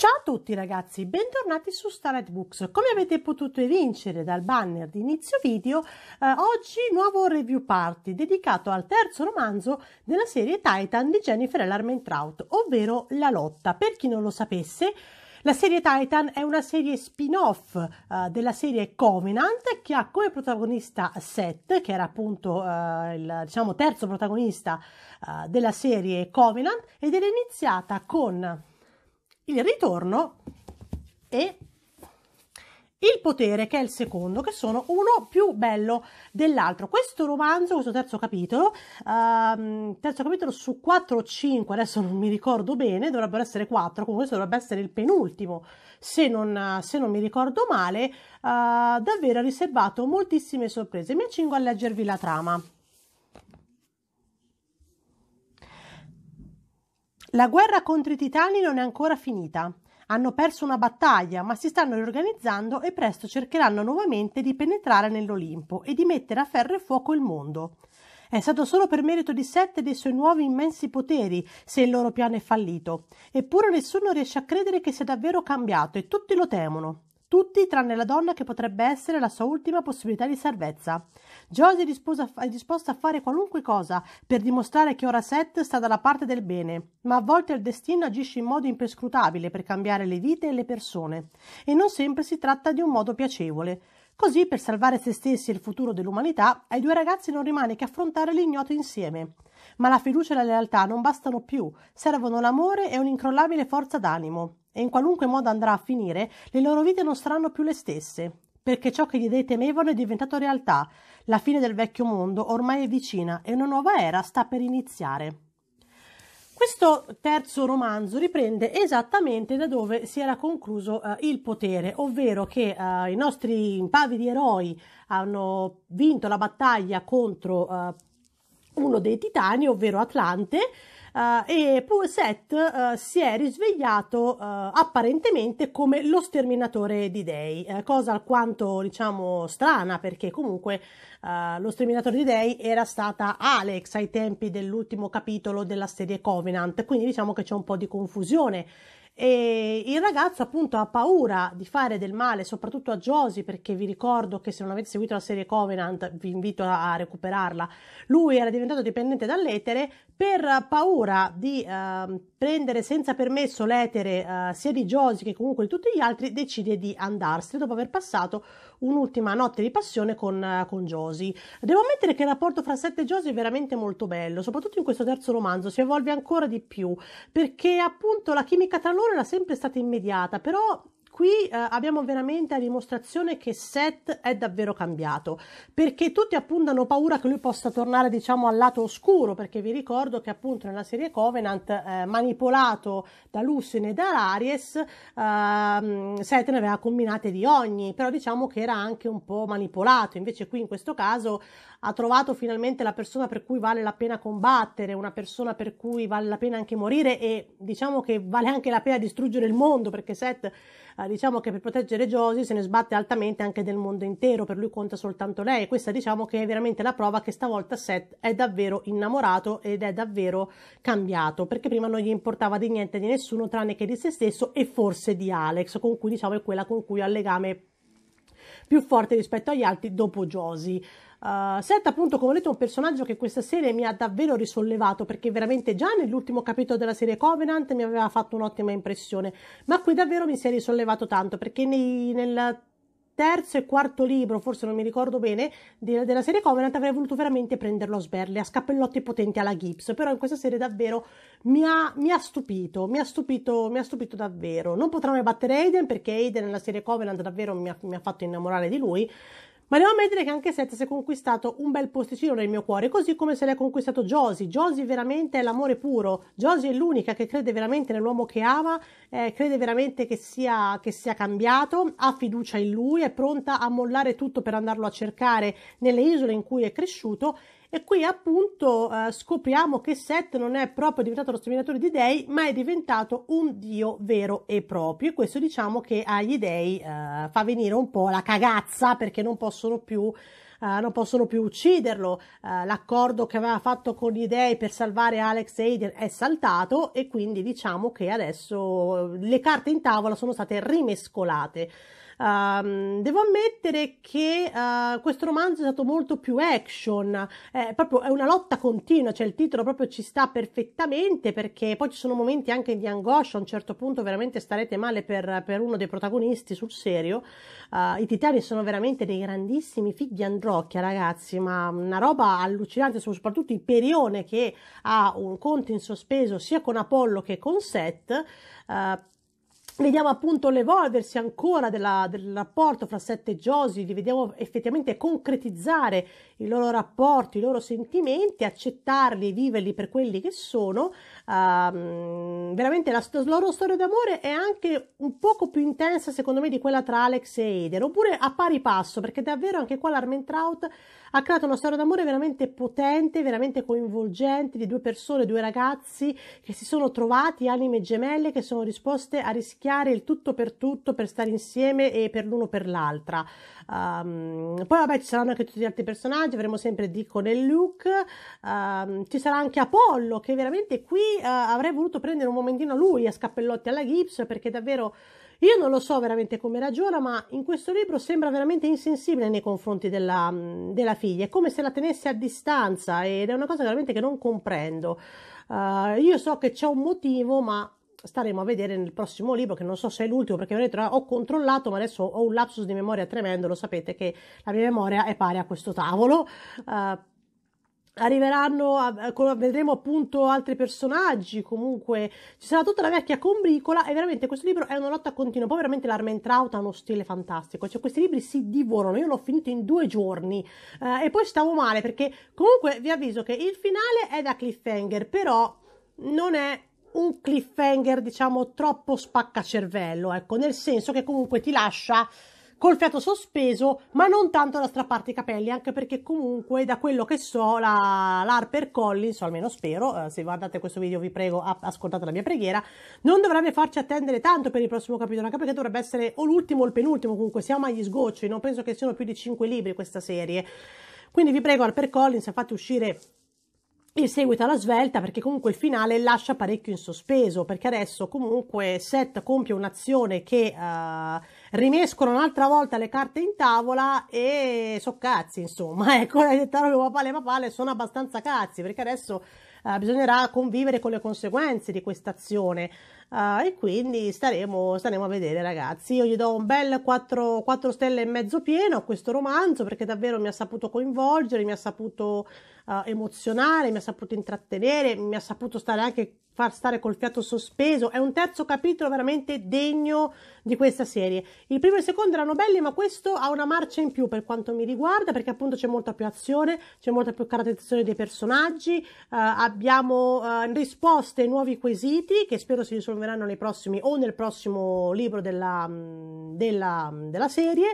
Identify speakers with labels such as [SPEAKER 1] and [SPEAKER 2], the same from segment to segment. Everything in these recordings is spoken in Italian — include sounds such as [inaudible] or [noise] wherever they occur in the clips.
[SPEAKER 1] Ciao a tutti ragazzi, bentornati su Starlight Books. Come avete potuto evincere dal banner di inizio video, eh, oggi nuovo review party dedicato al terzo romanzo della serie Titan di Jennifer L. Armentrout, ovvero La lotta. Per chi non lo sapesse, la serie Titan è una serie spin-off uh, della serie Covenant che ha come protagonista Seth, che era appunto uh, il diciamo, terzo protagonista uh, della serie Covenant, ed era iniziata con il ritorno e il potere, che è il secondo, che sono uno più bello dell'altro. Questo romanzo, questo terzo capitolo, ehm, terzo capitolo su 4 o 5, adesso non mi ricordo bene, dovrebbero essere 4, comunque questo dovrebbe essere il penultimo, se non, se non mi ricordo male, eh, davvero ha riservato moltissime sorprese. Mi accingo a leggervi la trama. La guerra contro i Titani non è ancora finita. Hanno perso una battaglia, ma si stanno riorganizzando e presto cercheranno nuovamente di penetrare nell'Olimpo e di mettere a ferro e fuoco il mondo. È stato solo per merito di Sette dei suoi nuovi immensi poteri se il loro piano è fallito. Eppure nessuno riesce a credere che sia davvero cambiato e tutti lo temono tutti tranne la donna che potrebbe essere la sua ultima possibilità di salvezza. Josie è, disposta a fare qualunque cosa per dimostrare che ora Seth sta dalla parte del bene, ma a volte il destino agisce in modo imprescrutabile per cambiare le vite e le persone, e non sempre si tratta di un modo piacevole. Così, per salvare se stessi e il futuro dell'umanità, ai due ragazzi non rimane che affrontare l'ignoto insieme. Ma la fiducia e la lealtà non bastano più, servono l'amore e un'incrollabile forza d'animo. E in qualunque modo andrà a finire, le loro vite non saranno più le stesse, perché ciò che gli dei temevano è diventato realtà. La fine del vecchio mondo ormai è vicina e una nuova era sta per iniziare. Questo terzo romanzo riprende esattamente da dove si era concluso eh, il potere, ovvero che eh, i nostri impavidi eroi hanno vinto la battaglia contro eh, uno dei titani, ovvero Atlante, Uh, e Seth eh, uh, si è risvegliato uh, apparentemente come lo sterminatore di dei, cosa alquanto diciamo strana perché comunque lo sterminatore di dei era stata Alex ai tempi dell'ultimo capitolo della serie Covenant, quindi diciamo che c'è un po' di confusione e il ragazzo appunto ha paura di fare del male, soprattutto a Josie, perché vi ricordo che se non avete seguito la serie Covenant vi invito a recuperarla. Lui era diventato dipendente dall'etere per paura di eh, prendere senza permesso l'etere eh, sia di Josie che comunque di tutti gli altri, decide di andarsene dopo aver passato un'ultima notte di passione con, eh, con Josie. Devo ammettere che il rapporto fra Seth e Josie è veramente molto bello, soprattutto in questo terzo romanzo, si evolve ancora di più, perché appunto la chimica tra loro risposta era sempre stata immediata, però qui eh, abbiamo veramente la dimostrazione che Seth è davvero cambiato, perché tutti appunto hanno paura che lui possa tornare diciamo al lato oscuro, perché vi ricordo che appunto nella serie Covenant eh, manipolato da Lucien e da Aries, eh, Seth ne aveva combinate di ogni, però diciamo che era anche un po' manipolato, invece qui in questo caso ha trovato finalmente la persona per cui vale la pena combattere, una persona per cui vale la pena anche morire e diciamo che vale anche la pena distruggere il mondo perché Seth eh, diciamo che per proteggere Josie se ne sbatte altamente anche del mondo intero, per lui conta soltanto lei. E questa diciamo che è veramente la prova che stavolta Seth è davvero innamorato ed è davvero cambiato, perché prima non gli importava di niente di nessuno tranne che di se stesso e forse di Alex, con cui diciamo è quella con cui ha legame più forte rispetto agli altri dopo Josie. Eh, Seth, appunto, come ho detto, è un personaggio che questa serie mi ha davvero risollevato perché veramente già nell'ultimo capitolo della serie Covenant mi aveva fatto un'ottima impressione, ma qui davvero mi si è risollevato tanto perché nei, nel terzo e quarto libro, forse non mi ricordo bene, de- della serie Covenant avrei voluto veramente prenderlo a sberle, a scappellotti potenti alla Gibbs, però in questa serie davvero mi ha, mi ha, stupito, mi ha stupito, mi ha stupito davvero. Non potrà mai battere Aiden perché Aiden nella serie Covenant davvero mi ha, mi ha fatto innamorare di lui, ma devo ammettere che anche Seth si è conquistato un bel posticino nel mio cuore, così come se l'è conquistato Josie. Josie veramente è l'amore puro. Josie è l'unica che crede veramente nell'uomo che ama, eh, crede veramente che sia, che sia cambiato, ha fiducia in lui, è pronta a mollare tutto per andarlo a cercare nelle isole in cui è cresciuto e qui appunto eh, scopriamo che Seth non è proprio diventato lo sterminatore di dei, ma è diventato un dio vero e proprio. E questo diciamo che agli dei eh, fa venire un po' la cagazza perché non possono più. Uh, non possono più ucciderlo. Uh, l'accordo che aveva fatto con gli dei per salvare Alex Aiden è saltato e quindi diciamo che adesso eh, le carte in tavola sono state rimescolate. Um, devo ammettere che uh, questo romanzo è stato molto più action, è eh, proprio è una lotta continua, cioè il titolo proprio ci sta perfettamente perché poi ci sono momenti anche di angoscia, a un certo punto veramente starete male per, per uno dei protagonisti sul serio. Uh, I titani sono veramente dei grandissimi figli androcchia, ragazzi, ma una roba allucinante, soprattutto il perione che ha un conto in sospeso sia con Apollo che con Seth, Uh, vediamo appunto l'evolversi ancora della, del rapporto fra Sette e Josie, li vediamo effettivamente concretizzare i loro rapporti, i loro sentimenti, accettarli, viverli per quelli che sono. Uh, veramente la, la, loro storia d'amore è anche un poco più intensa secondo me di quella tra Alex e Eden, oppure a pari passo, perché davvero anche qua l'Armentrout ha creato una storia d'amore veramente potente, veramente coinvolgente, di due persone, due ragazzi che si sono trovati, anime gemelle, che sono disposte a rischiare il tutto per tutto per stare insieme e per l'uno per l'altra. Um, poi vabbè ci saranno anche tutti gli altri personaggi, avremo sempre Dico nel Luke, um, ci sarà anche Apollo che veramente qui uh, avrei voluto prendere un momentino lui a scappellotti alla Gibbs perché davvero io non lo so veramente come ragiona, ma in questo libro sembra veramente insensibile nei confronti della, della figlia, è come se la tenesse a distanza ed è una cosa veramente che non comprendo. Uh, io so che c'è un motivo, ma staremo a vedere nel prossimo libro, che non so se è l'ultimo perché ho controllato, ma adesso ho un lapsus di memoria tremendo, lo sapete che la mia memoria è pari a questo tavolo. Uh, arriveranno, a, a, vedremo appunto altri personaggi, comunque ci sarà tutta la vecchia combricola e veramente questo libro è una lotta continua, poi veramente l'Armentraut ha uno stile fantastico, cioè questi libri si divorano, io l'ho finito in due giorni eh, e poi stavo male perché comunque vi avviso che il finale è da cliffhanger, però non è un cliffhanger diciamo troppo spaccacervello, ecco, nel senso che comunque ti lascia col fiato sospeso, ma non tanto da strapparti i capelli, anche perché comunque da quello che so la, l'Harper Collins, o almeno spero, eh, se guardate questo video vi prego ascoltate la mia preghiera, non dovrebbe farci attendere tanto per il prossimo capitolo, anche perché dovrebbe essere o l'ultimo o il penultimo, comunque siamo agli sgocci, non penso che siano più di 5 libri questa serie. Quindi vi prego Harper Collins, fate uscire il seguito alla svelta perché comunque il finale lascia parecchio in sospeso perché adesso comunque Seth compie un'azione che uh, rimescono un'altra volta le carte in tavola e so cazzi, insomma, [laughs] ecco, eh, detto papà papale papale, sono abbastanza cazzi, perché adesso eh, bisognerà convivere con le conseguenze di questa azione. Uh, eh, e quindi staremo, staremo, a vedere ragazzi io gli do un bel 4, 4 stelle e mezzo pieno a questo romanzo perché davvero mi ha saputo coinvolgere mi ha saputo uh, emozionare mi ha saputo intrattenere mi ha saputo stare anche far stare col fiato sospeso. È un terzo capitolo veramente degno di questa serie. Il primo e il secondo erano belli, ma questo ha una marcia in più per quanto mi riguarda, perché appunto c'è molta più azione, c'è molta più caratterizzazione dei personaggi, eh, abbiamo eh, risposte ai nuovi quesiti che spero si risolveranno nei prossimi o nel prossimo libro della, mm, della, mm, della serie.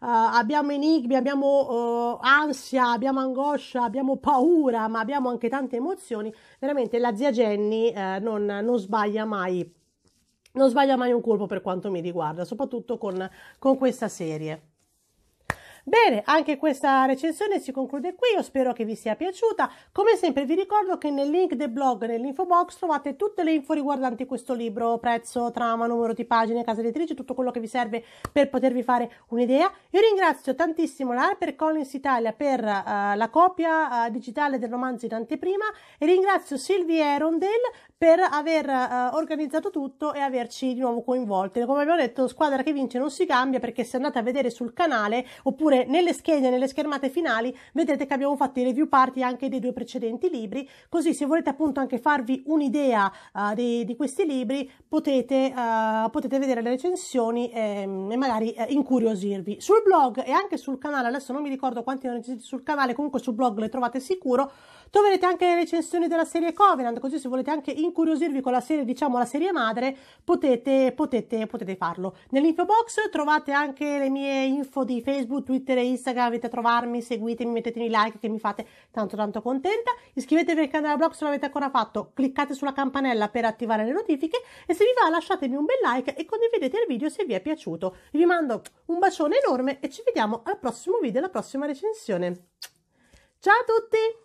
[SPEAKER 1] Eh, abbiamo enigmi, abbiamo eh, ansia, abbiamo angoscia, abbiamo paura, ma abbiamo anche tante emozioni, veramente la zia Jenny eh, non, non sbaglia mai non sbaglia mai un colpo per quanto mi riguarda, soprattutto con, con questa serie. Bene, anche questa recensione si conclude qui, io spero che vi sia piaciuta. Come sempre vi ricordo che nel link del blog, nell'info box, trovate tutte le info riguardanti questo libro, prezzo, trama, numero di pagine, casa editrice, tutto quello che vi serve per potervi fare un'idea. Io ringrazio tantissimo la Italia per uh, la copia uh, digitale del romanzo in anteprima e ringrazio Silvia Arondale per aver uh, organizzato tutto e averci di nuovo coinvolti. Come abbiamo detto, squadra che vince non si cambia perché se andate a vedere sul canale oppure oppure nelle schede, nelle schermate finali vedrete che abbiamo fatto i review party anche dei due precedenti libri, così se volete appunto anche farvi un'idea uh, eh, di, di, questi libri potete, uh, potete vedere le recensioni ehm, e magari eh, incuriosirvi. Sul blog e anche sul canale, adesso non mi ricordo quanti hanno recensiti sul canale, comunque sul blog le trovate sicuro, troverete anche le recensioni della serie Covenant, così se volete anche incuriosirvi con la serie, diciamo la serie madre, potete, potete, potete farlo. Nell'info box trovate anche le mie info di Facebook, Twitter, Twitter e Instagram, avete a trovarmi, seguitemi, mettetemi like che mi fate tanto tanto contenta. Iscrivetevi al canale blog se non l'avete ancora fatto, cliccate sulla campanella per attivare le notifiche e se vi va lasciatemi un bel like e condividete il video se vi è piaciuto. Vi mando un bacione enorme e ci vediamo al prossimo video, alla prossima recensione. Ciao a tutti!